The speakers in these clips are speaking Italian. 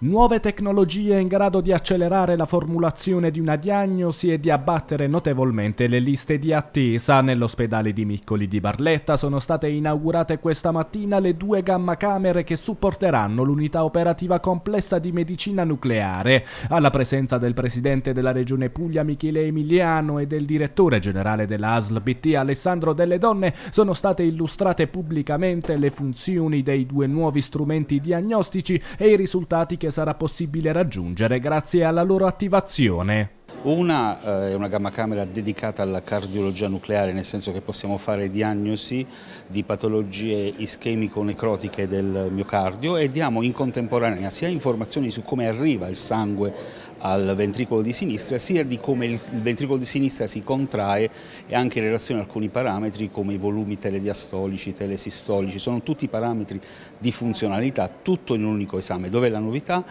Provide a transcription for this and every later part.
nuove tecnologie in grado di accelerare la formulazione di una diagnosi e di abbattere notevolmente le liste di attesa. Nell'ospedale di Miccoli di Barletta sono state inaugurate questa mattina le due gamma camere che supporteranno l'unità operativa complessa di medicina nucleare. Alla presenza del presidente della regione Puglia Michele Emiliano e del direttore generale della ASL BT Alessandro Delle Donne sono state illustrate pubblicamente le funzioni dei due nuovi strumenti diagnostici e i risultati che che sarà possibile raggiungere grazie alla loro attivazione. Una eh, è una gamma camera dedicata alla cardiologia nucleare, nel senso che possiamo fare diagnosi di patologie ischemico-necrotiche del miocardio e diamo in contemporanea sia informazioni su come arriva il sangue al ventricolo di sinistra, sia di come il ventricolo di sinistra si contrae e anche in relazione a alcuni parametri come i volumi telediastolici, telesistolici, sono tutti parametri di funzionalità, tutto in un unico esame. Dov'è la novità?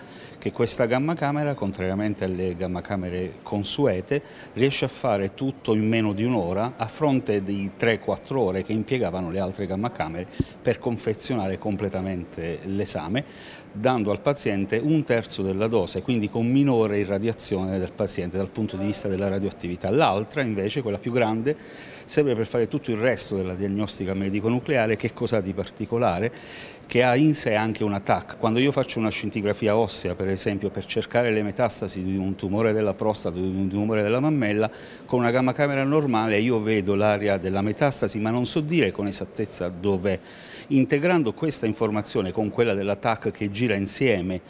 Che questa gamma camera, contrariamente alle gamma camere consulte, consuete riesce a fare tutto in meno di un'ora a fronte di 3-4 ore che impiegavano le altre gammacamere per confezionare completamente l'esame, dando al paziente un terzo della dose, quindi con minore irradiazione del paziente dal punto di vista della radioattività. L'altra invece, quella più grande, serve per fare tutto il resto della diagnostica medico-nucleare, che cosa di particolare? Che ha in sé anche un attacco. Quando io faccio una scintigrafia ossea, per esempio, per cercare le metastasi di un tumore della prostata o di un tumore della mammella, con una gamma camera normale io vedo l'area della metastasi ma non so dire con esattezza dov'è. Integrando questa informazione con quella dell'attack che gira insieme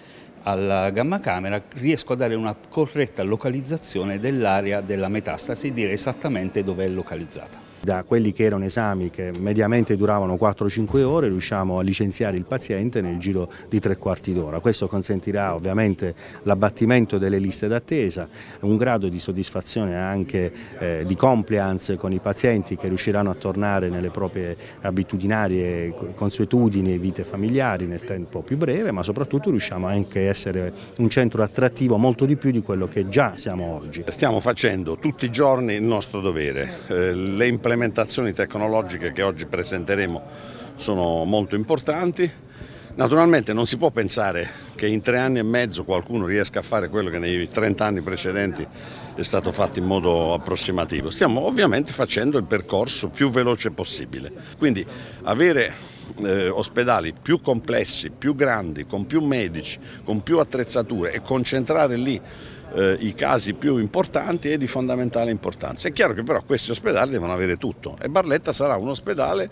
alla gamma camera riesco a dare una corretta localizzazione dell'area della metastasi e dire esattamente dove è localizzata. Da quelli che erano esami che mediamente duravano 4-5 ore riusciamo a licenziare il paziente nel giro di tre quarti d'ora. Questo consentirà ovviamente l'abbattimento delle liste d'attesa, un grado di soddisfazione anche eh, di compliance con i pazienti che riusciranno a tornare nelle proprie abitudinarie consuetudini e vite familiari nel tempo più breve, ma soprattutto riusciamo anche a essere un centro attrattivo molto di più di quello che già siamo oggi. Stiamo facendo tutti i giorni il nostro dovere. Eh, le implementazioni implementazioni tecnologiche che oggi presenteremo sono molto importanti. Naturalmente non si può pensare che in tre anni e mezzo qualcuno riesca a fare quello che nei 30 anni precedenti è stato fatto in modo approssimativo. Stiamo ovviamente facendo il percorso più veloce possibile. Quindi avere eh, ospedali più complessi, più grandi, con più medici, con più attrezzature e concentrare lì eh, i casi più importanti e di fondamentale importanza. È chiaro che però questi ospedali devono avere tutto e Barletta sarà un ospedale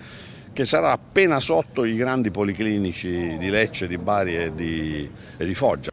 che sarà appena sotto i grandi policlinici di Lecce, di Bari e di, e di Foggia.